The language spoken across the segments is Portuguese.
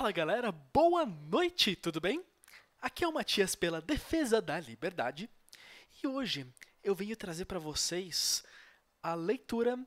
Fala galera, boa noite, tudo bem? Aqui é o Matias pela Defesa da Liberdade e hoje eu venho trazer para vocês a leitura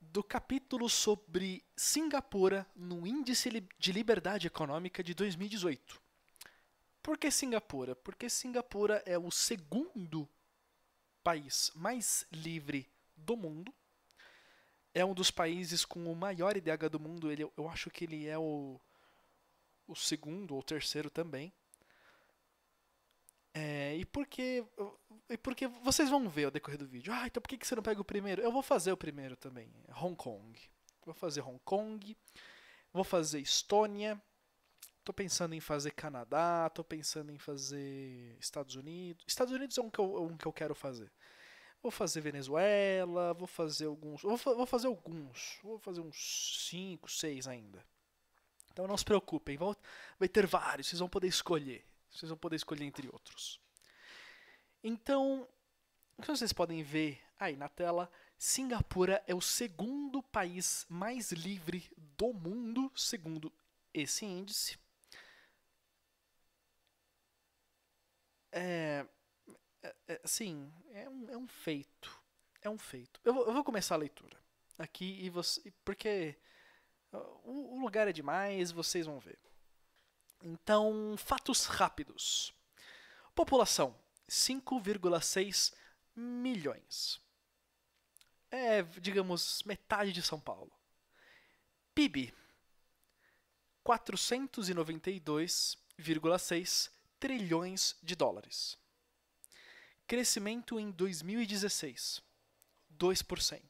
do capítulo sobre Singapura no Índice de Liberdade Econômica de 2018. Por que Singapura? Porque Singapura é o segundo país mais livre do mundo. É um dos países com o maior IDH do mundo. Ele, eu acho que ele é o o segundo ou terceiro também. É, e porque e porque vocês vão ver ao decorrer do vídeo. Ah, então por que, você não pega o primeiro? Eu vou fazer o primeiro também, Hong Kong. Vou fazer Hong Kong, vou fazer Estônia, tô pensando em fazer Canadá, tô pensando em fazer Estados Unidos. Estados Unidos é um que eu, um que eu quero fazer. Vou fazer Venezuela, vou fazer alguns. Vou, vou fazer alguns. Vou fazer uns 5, 6 ainda. Então não se preocupem, vão, vai ter vários, vocês vão poder escolher. Vocês vão poder escolher entre outros. Então, como vocês podem ver aí na tela, Singapura é o segundo país mais livre do mundo, segundo esse índice. É, é, é, é um, é um feito. É um feito. Eu vou, eu vou começar a leitura aqui e você. Porque o, o lugar é demais, vocês vão ver. Então, fatos rápidos. População: 5,6 milhões. É, digamos, metade de São Paulo. PIB: 492,6 trilhões de dólares. Crescimento em 2016: 2%.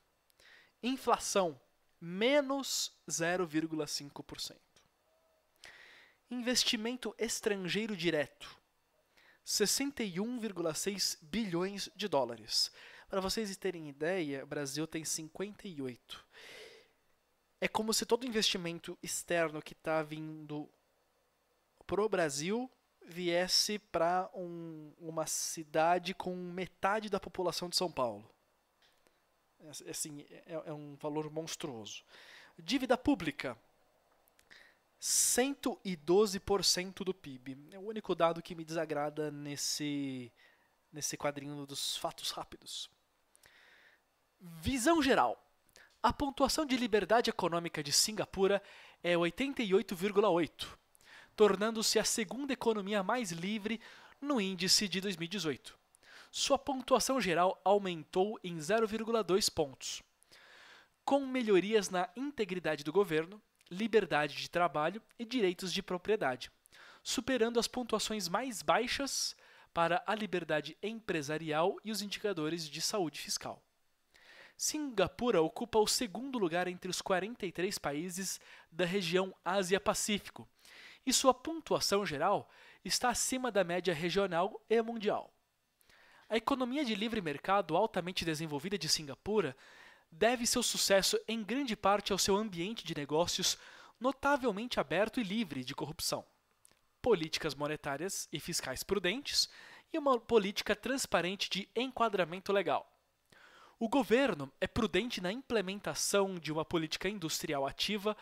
Inflação, menos 0,5%. Investimento estrangeiro direto, 61,6 bilhões de dólares. Para vocês terem ideia, o Brasil tem 58. É como se todo investimento externo que está vindo pro Brasil viesse para um, uma cidade com metade da população de São Paulo. É, é assim, é, é um valor monstruoso. Dívida pública, 112% do PIB. É o único dado que me desagrada nesse, nesse quadrinho dos fatos rápidos. Visão geral. A pontuação de liberdade econômica de Singapura é 88,8, tornando-se a segunda economia mais livre no índice de 2018 sua pontuação geral aumentou em 0,2 pontos. Com melhorias na integridade do governo, liberdade de trabalho e direitos de propriedade, superando as pontuações mais baixas para a liberdade empresarial e os indicadores de saúde fiscal. Singapura ocupa o segundo lugar entre os 43 países da região Ásia-Pacífico, e sua pontuação geral está acima da média regional e mundial. A economia de livre mercado altamente desenvolvida de Singapura deve seu sucesso em grande parte ao seu ambiente de negócios notavelmente aberto e livre de corrupção, políticas monetárias e fiscais prudentes e uma política transparente de enquadramento legal. O governo é prudente na implementação de uma política industrial ativa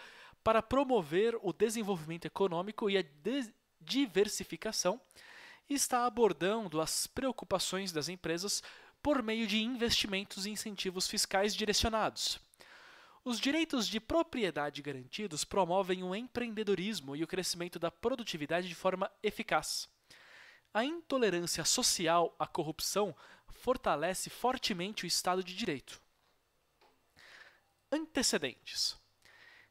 para promover o desenvolvimento econômico e a diversificação está abordando as preocupações das empresas por meio de investimentos e incentivos fiscais direcionados. Os direitos de propriedade garantidos promovem o empreendedorismo e o crescimento da produtividade de forma eficaz. A intolerância social à corrupção fortalece fortemente o Estado de Direito. Antecedentes: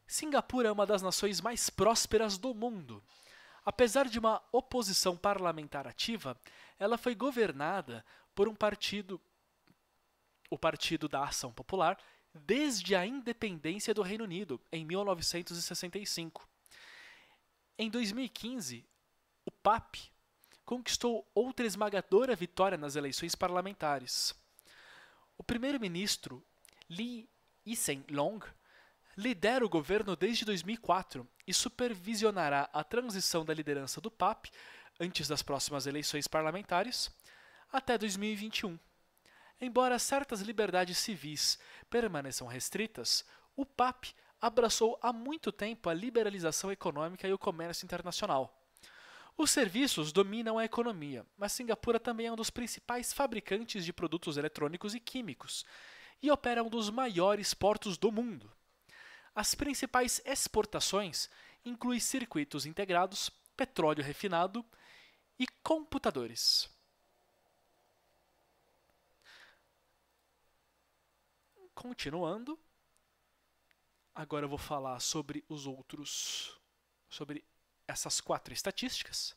Singapura é uma das nações mais prósperas do mundo. Apesar de uma oposição parlamentar ativa, ela foi governada por um partido, o Partido da Ação Popular, desde a independência do Reino Unido, em 1965. Em 2015, o PAP conquistou outra esmagadora vitória nas eleições parlamentares. O primeiro-ministro Lee Hsien Long lidera o governo desde 2004 e supervisionará a transição da liderança do PAP antes das próximas eleições parlamentares até 2021. Embora certas liberdades civis permaneçam restritas, o PAP abraçou há muito tempo a liberalização econômica e o comércio internacional. Os serviços dominam a economia, mas Singapura também é um dos principais fabricantes de produtos eletrônicos e químicos e opera um dos maiores portos do mundo. As principais exportações incluem circuitos integrados, petróleo refinado e computadores. Continuando, agora eu vou falar sobre os outros, sobre essas quatro estatísticas.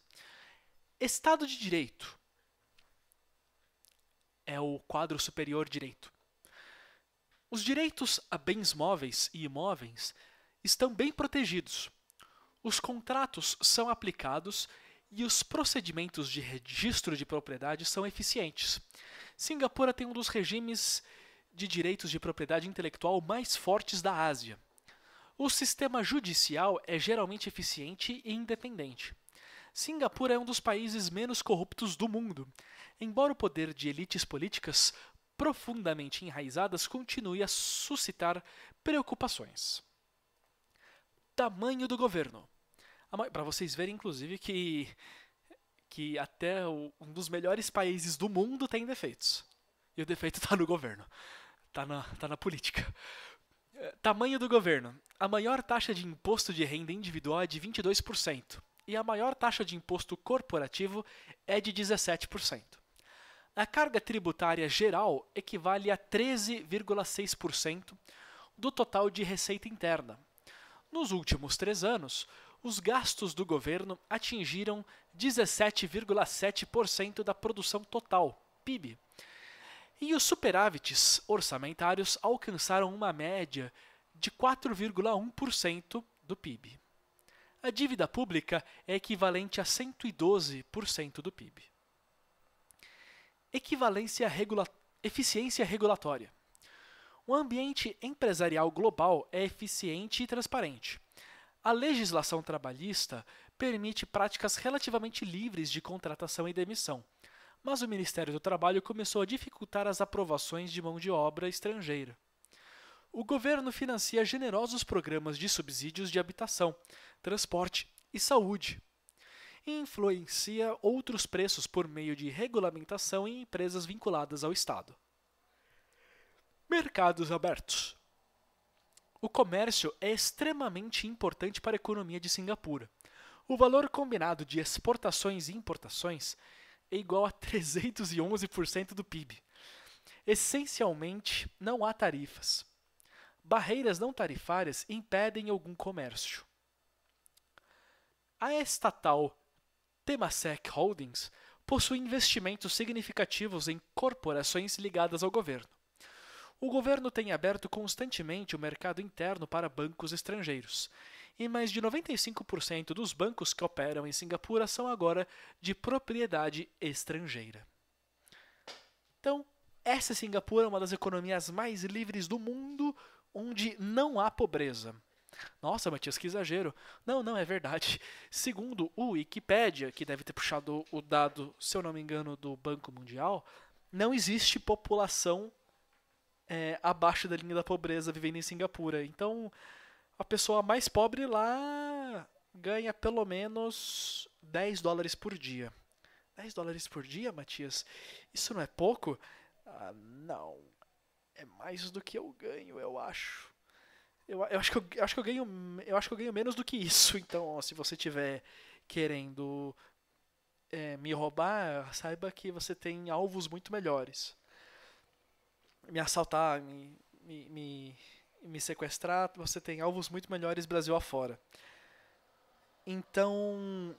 Estado de Direito é o quadro superior direito. Os direitos a bens móveis e imóveis estão bem protegidos. Os contratos são aplicados e os procedimentos de registro de propriedade são eficientes. Singapura tem um dos regimes de direitos de propriedade intelectual mais fortes da Ásia. O sistema judicial é geralmente eficiente e independente. Singapura é um dos países menos corruptos do mundo. Embora o poder de elites políticas profundamente enraizadas continue a suscitar preocupações. Tamanho do governo. Para vocês verem, inclusive, que, que até o, um dos melhores países do mundo tem defeitos. E o defeito está no governo, está na, tá na política. É, tamanho do governo. A maior taxa de imposto de renda individual é de 22%, e a maior taxa de imposto corporativo é de 17%. A carga tributária geral equivale a 13,6% do total de receita interna. Nos últimos três anos, os gastos do governo atingiram 17,7% da produção total, PIB. E os superávites orçamentários alcançaram uma média de 4,1% do PIB. A dívida pública é equivalente a 112% do PIB equivalência regula eficiência regulatória. O ambiente empresarial global é eficiente e transparente. A legislação trabalhista permite práticas relativamente livres de contratação e demissão, mas o Ministério do Trabalho começou a dificultar as aprovações de mão de obra estrangeira. O governo financia generosos programas de subsídios de habitação, transporte e saúde, e influencia outros preços por meio de regulamentação em empresas vinculadas ao Estado. Mercados abertos. O comércio é extremamente importante para a economia de Singapura. O valor combinado de exportações e importações é igual a 311% do PIB. Essencialmente, não há tarifas. Barreiras não tarifárias impedem algum comércio. A estatal Temasek Holdings possui investimentos significativos em corporações ligadas ao governo. O governo tem aberto constantemente o mercado interno para bancos estrangeiros, e mais de 95% dos bancos que operam em Singapura são agora de propriedade estrangeira. Então, essa Singapura é uma das economias mais livres do mundo, onde não há pobreza. Nossa, Matias, que exagero. Não, não, é verdade. Segundo o Wikipedia, que deve ter puxado o dado, se eu não me engano, do Banco Mundial, não existe população é, abaixo da linha da pobreza vivendo em Singapura. Então, a pessoa mais pobre lá ganha pelo menos 10 dólares por dia. 10 dólares por dia, Matias? Isso não é pouco? Ah, não. É mais do que eu ganho, eu acho. Eu, eu, acho que eu, eu, acho que eu ganho eu acho que eu ganho menos do que isso. Então, ó, se você tiver querendo é, me roubar, saiba que você tem alvos muito melhores. Me assaltar, me, me, me, me sequestrar, você tem alvos muito melhores Brasil afora. Então,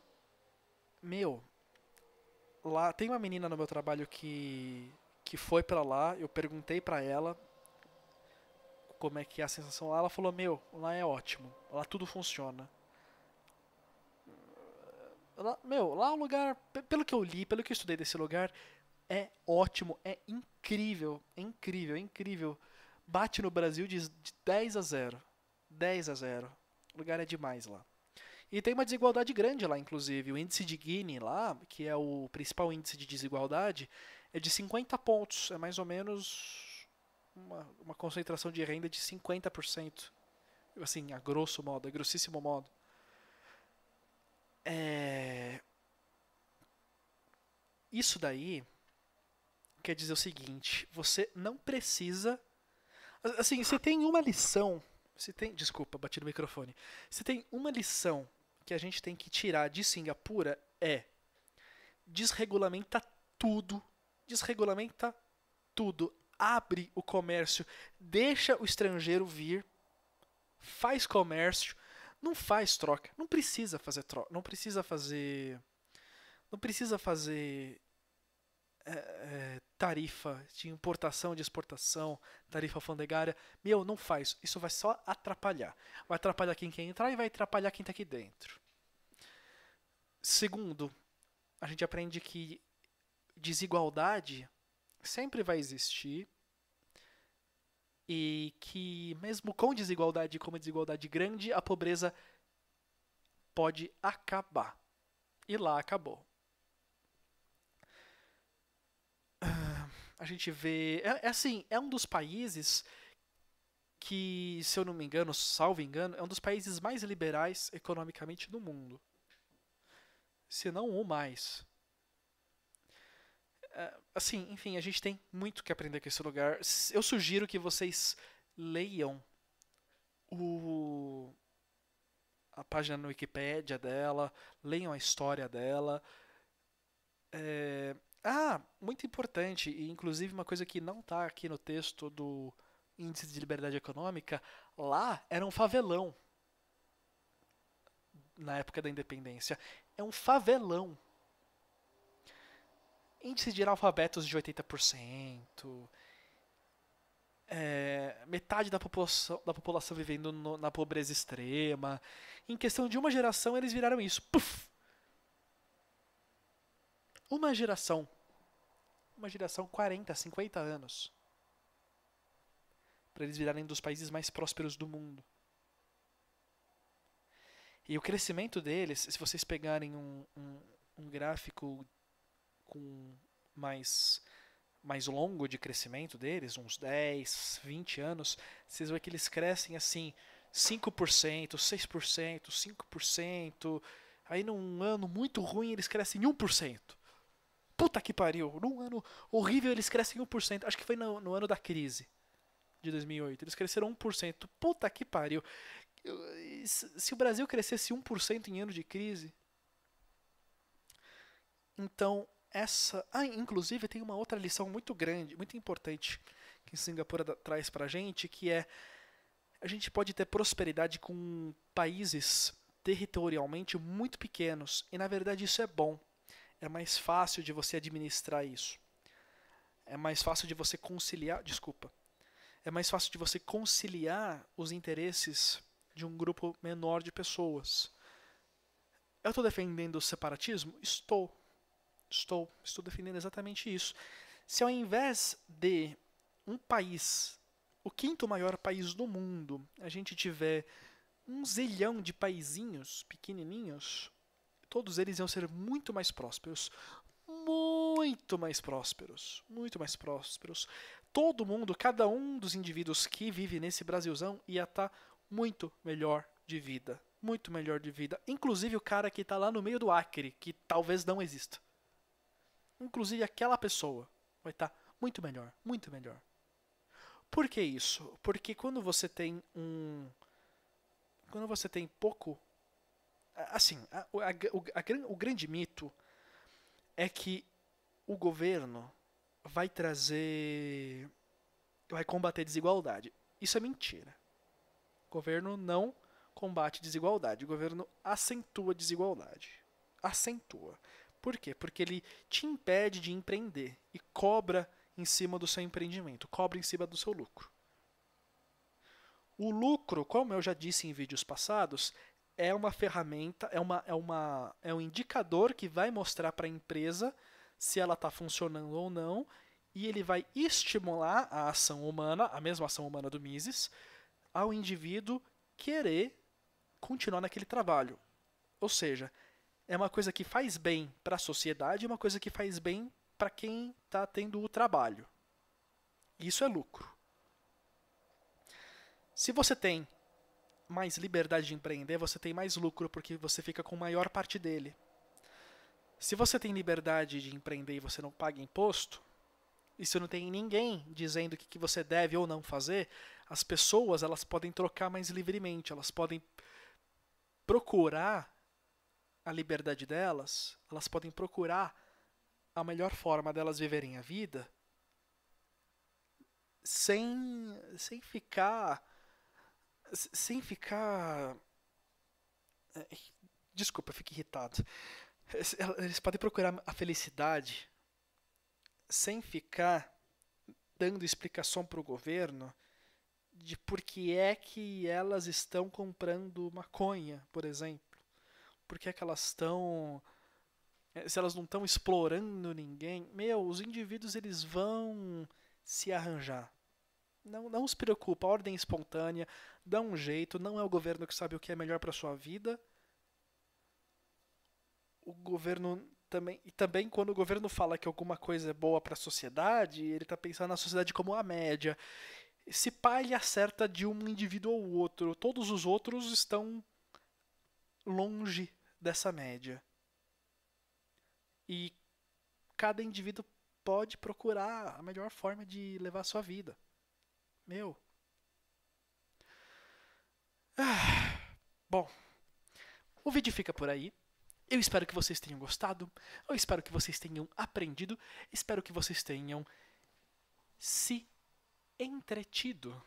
meu, lá tem uma menina no meu trabalho que que foi para lá, eu perguntei para ela, como é que é a sensação lá, ela falou: Meu, lá é ótimo, lá tudo funciona. Lá, meu, lá o lugar, pelo que eu li, pelo que eu estudei desse lugar, é ótimo, é incrível, é incrível, é incrível. Bate no Brasil de, 10 a 0. 10 a 0. O lugar é demais lá. E tem uma desigualdade grande lá, inclusive. O índice de Gini lá, que é o principal índice de desigualdade, é de 50 pontos. É mais ou menos uma, uma concentração de renda de 50%. Assim, a grosso modo, a grossíssimo modo. É... Isso daí quer dizer o seguinte: você não precisa. Assim, você tem uma lição. Se tem, desculpa, bati no microfone. Se tem uma lição que a gente tem que tirar de Singapura é desregulamenta tudo, desregulamenta tudo, abre o comércio, deixa o estrangeiro vir, faz comércio, não faz troca, não precisa fazer troca, não precisa fazer, não precisa fazer é, tarifa de importação, de exportação, tarifa alfandegária. Meu, não faz. Isso vai só atrapalhar. Vai atrapalhar quem quer entrar e vai atrapalhar quem está aqui dentro. Segundo, a gente aprende que desigualdade sempre vai existir e que mesmo com desigualdade como desigualdade grande, a pobreza pode acabar. E lá acabou. Ah, a gente vê, é, é assim, é um dos países que, se eu não me engano, salvo engano, é um dos países mais liberais economicamente do mundo. Se não o mais. Ah, assim, enfim, a gente tem muito que aprender com esse lugar. Eu sugiro que vocês leiam o a página no Wikipedia dela, leiam a história dela. É... Ah, muito importante, e inclusive uma coisa que não está aqui no texto do Índice de Liberdade Econômica, lá era um favelão na época da independência. É um favelão índice de analfabetos de 80%, é, metade da população, da população vivendo no, na pobreza extrema. Em questão de uma geração, eles viraram isso. Puf! Uma geração. Uma geração 40, 50 anos. Para eles virarem dos países mais prósperos do mundo. E o crescimento deles, se vocês pegarem um, um, um gráfico com mais mais longo de crescimento deles, uns 10, 20 anos, vocês veem que eles crescem assim 5%, 6%, 5%, aí num ano muito ruim eles crescem 1%. Puta que pariu, num ano horrível eles crescem 1%, acho que foi no, no ano da crise de 2008, eles cresceram 1%, puta que pariu. Se o Brasil crescesse 1% em ano de crise, então essa. Ah, inclusive tem uma outra lição muito grande, muito importante que Singapura traz para a gente, que é a gente pode ter prosperidade com países territorialmente muito pequenos e na verdade isso é bom. É mais fácil de você administrar isso. É mais fácil de você conciliar, desculpa. É mais fácil de você conciliar os interesses de um grupo menor de pessoas. Eu estou defendendo o separatismo? Estou Estou, estou defendendo exatamente isso. Se ao invés de um país, o quinto maior país do mundo, a gente tiver um zilhão de paizinhos pequenininhos, todos eles iam ser muito mais prósperos. Muito mais prósperos. Muito mais prósperos. Todo mundo, cada um dos indivíduos que vive nesse Brasilzão ia estar tá muito melhor de vida. Muito melhor de vida. Inclusive o cara que está lá no meio do Acre, que talvez não exista inclusive aquela pessoa vai estar muito melhor, muito melhor. Por que isso? Porque quando você tem um. Quando você tem pouco. Assim, a, a, a, o grande mito é que o governo vai trazer. vai combater desigualdade. Isso é mentira. O governo não combate desigualdade, o governo acentua desigualdade. Acentua. Por quê? Porque ele te impede de empreender e cobra em cima do seu empreendimento, cobra em cima do seu lucro. O lucro, como eu já disse em vídeos passados, é uma ferramenta, é, uma, é, uma, é um indicador que vai mostrar para a empresa se ela está funcionando ou não, e ele vai estimular a ação humana, a mesma ação humana do Mises, ao indivíduo querer continuar naquele trabalho. Ou seja, é uma coisa que faz bem para a sociedade, e é uma coisa que faz bem para quem está tendo o trabalho. Isso é lucro. Se você tem mais liberdade de empreender, você tem mais lucro porque você fica com maior parte dele. Se você tem liberdade de empreender e você não paga imposto, e se não tem ninguém dizendo o que você deve ou não fazer, as pessoas elas podem trocar mais livremente, elas podem procurar a liberdade delas, elas podem procurar a melhor forma delas viverem a vida sem sem ficar sem ficar é, desculpa, eu fico irritado. Eles podem procurar a felicidade sem ficar dando explicação para o governo de por que é que elas estão comprando maconha, por exemplo por que, é que elas estão. Eh, se elas não estão explorando ninguém, meu, os indivíduos eles vão se arranjar. Não, não se preocupa, ordem é espontânea, dá um jeito, não é o governo que sabe o que é melhor para sua vida. O governo também, e também quando o governo fala que alguma coisa é boa para a sociedade, ele está pensando na sociedade como a média. Se pá, ele acerta de um indivíduo ou outro. Todos os outros estão longe dessa média. E cada indivíduo pode procurar a melhor forma de levar a sua vida. Meu. Ah, bom, o vídeo fica por aí. Eu espero que vocês tenham gostado. Eu espero que vocês tenham aprendido. Espero que vocês tenham se entretido.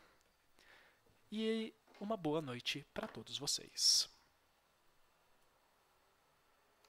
E uma boa noite para todos vocês.